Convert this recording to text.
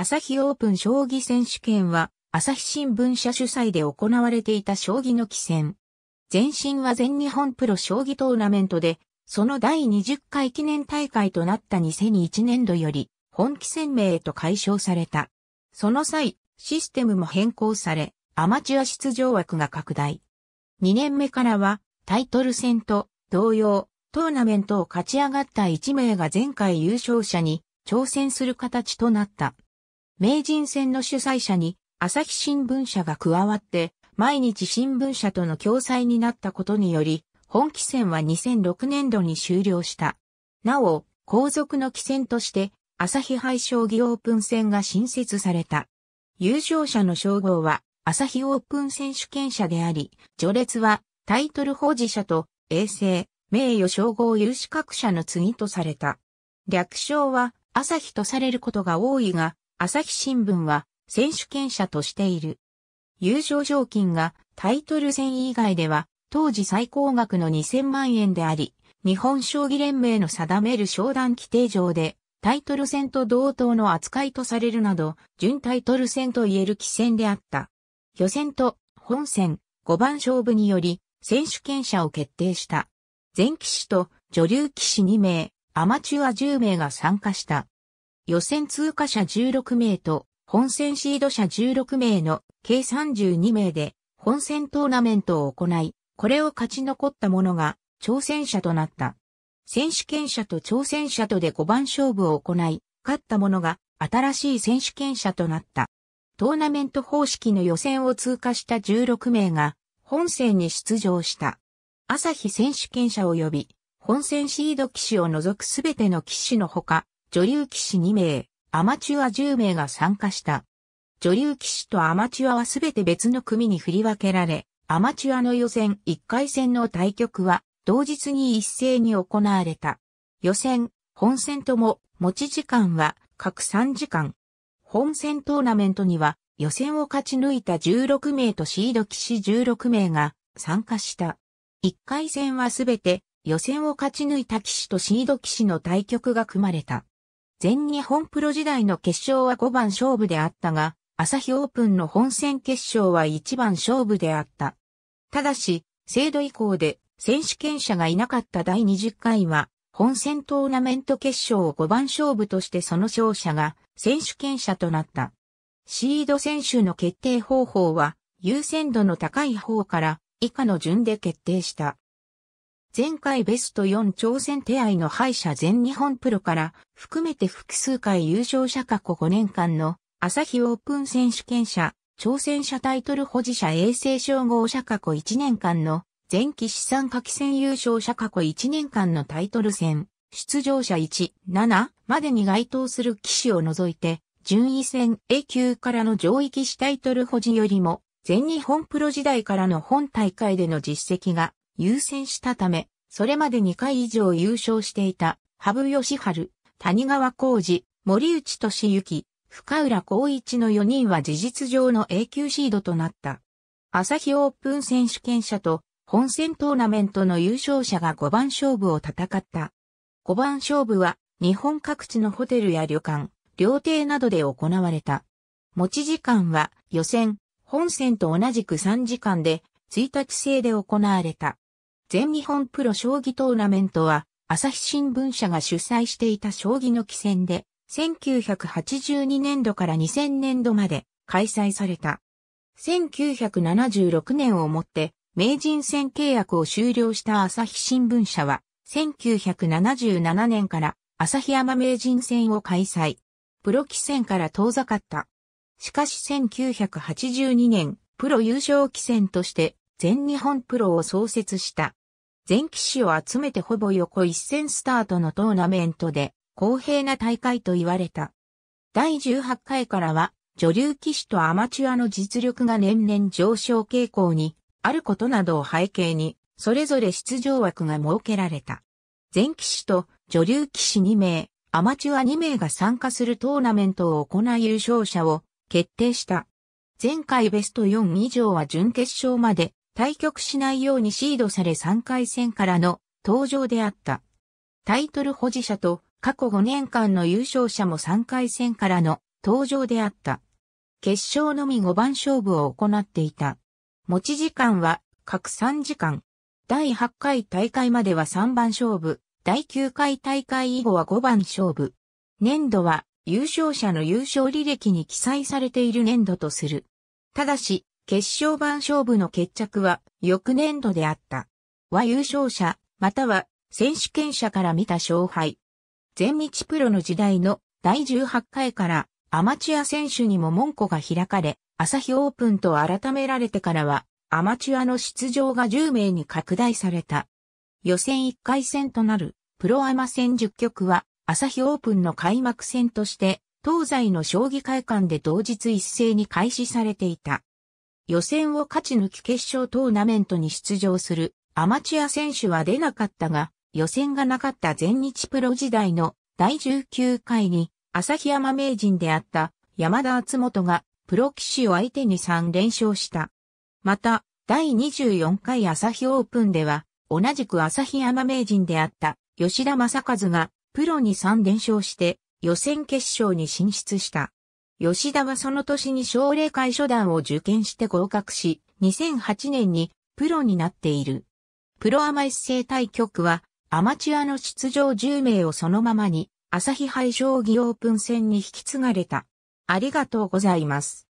朝日オープン将棋選手権は、朝日新聞社主催で行われていた将棋の棋戦。前身は全日本プロ将棋トーナメントで、その第20回記念大会となった2001年度より、本棋戦名へと解消された。その際、システムも変更され、アマチュア出場枠が拡大。2年目からは、タイトル戦と同様、トーナメントを勝ち上がった1名が前回優勝者に挑戦する形となった。名人戦の主催者に朝日新聞社が加わって毎日新聞社との共催になったことにより、本期戦は2006年度に終了した。なお、後続の期戦として朝日杯将棋オープン戦が新設された。優勝者の称号は朝日オープン選手権者であり、序列はタイトル保持者と衛星、名誉称号有資格者の次とされた。略称は朝日とされることが多いが、朝日新聞は選手権者としている。優勝賞金がタイトル戦以外では当時最高額の2000万円であり、日本将棋連盟の定める商談規定上でタイトル戦と同等の扱いとされるなど、準タイトル戦と言える棋戦であった。予選と本戦5番勝負により選手権者を決定した。全棋士と女流棋士2名、アマチュア10名が参加した。予選通過者16名と、本戦シード者16名の計32名で本戦トーナメントを行い、これを勝ち残った者が挑戦者となった。選手権者と挑戦者とで5番勝負を行い、勝った者が新しい選手権者となった。トーナメント方式の予選を通過した16名が本戦に出場した。朝日選手権者及び本戦シード騎士を除くすべての騎士のほか、女流騎士2名、アマチュア10名が参加した。女流騎士とアマチュアはすべて別の組に振り分けられ、アマチュアの予選1回戦の対局は同日に一斉に行われた。予選、本戦とも持ち時間は各3時間。本戦トーナメントには予選を勝ち抜いた16名とシード騎士16名が参加した。1回戦はすべて予選を勝ち抜いた騎士とシード騎士の対局が組まれた。全日本プロ時代の決勝は5番勝負であったが、朝日オープンの本戦決勝は1番勝負であった。ただし、制度以降で選手権者がいなかった第20回は、本戦トーナメント決勝を5番勝負としてその勝者が選手権者となった。シード選手の決定方法は、優先度の高い方から以下の順で決定した。前回ベスト4挑戦手合の敗者全日本プロから含めて複数回優勝者過去5年間の朝日オープン選手権者、挑戦者タイトル保持者衛星称号者過去1年間の前期資産下き戦優勝者過去1年間のタイトル戦、出場者1、7までに該当する騎士を除いて、順位戦 A 級からの上位騎士タイトル保持よりも、全日本プロ時代からの本大会での実績が優先したため、それまで2回以上優勝していた、羽生義春、谷川浩二、森内俊之、深浦光一の4人は事実上の A 級シードとなった。朝日オープン選手権者と本戦トーナメントの優勝者が5番勝負を戦った。5番勝負は日本各地のホテルや旅館、料亭などで行われた。持ち時間は予選、本戦と同じく3時間で1日制で行われた。全日本プロ将棋トーナメントは、朝日新聞社が主催していた将棋の棋戦で、1982年度から2000年度まで開催された。1976年をもって名人戦契約を終了した朝日新聞社は、1977年から朝日山名人戦を開催。プロ棋戦から遠ざかった。しかし1982年、プロ優勝棋戦として全日本プロを創設した。全騎士を集めてほぼ横一戦スタートのトーナメントで公平な大会と言われた。第18回からは女流騎士とアマチュアの実力が年々上昇傾向にあることなどを背景にそれぞれ出場枠が設けられた。全騎士と女流騎士2名、アマチュア2名が参加するトーナメントを行い優勝者を決定した。前回ベスト4以上は準決勝まで対局しないようにシードされ3回戦からの登場であった。タイトル保持者と過去5年間の優勝者も3回戦からの登場であった。決勝のみ5番勝負を行っていた。持ち時間は各3時間。第8回大会までは3番勝負、第9回大会以後は5番勝負。年度は優勝者の優勝履歴に記載されている年度とする。ただし、決勝版勝負の決着は翌年度であった。は優勝者、または選手権者から見た勝敗。全日プロの時代の第18回からアマチュア選手にも門戸が開かれ、朝日オープンと改められてからはアマチュアの出場が10名に拡大された。予選1回戦となるプロアマ戦10局は朝日オープンの開幕戦として東西の将棋会館で同日一斉に開始されていた。予選を勝ち抜き決勝トーナメントに出場するアマチュア選手は出なかったが、予選がなかった全日プロ時代の第19回に、旭山名人であった山田厚元がプロ騎士を相手に3連勝した。また、第24回旭オープンでは、同じく旭山名人であった吉田正和がプロに3連勝して予選決勝に進出した。吉田はその年に奨励会初段を受験して合格し、2008年にプロになっている。プロアマ一斉対局は、アマチュアの出場10名をそのままに、朝日杯将棋オープン戦に引き継がれた。ありがとうございます。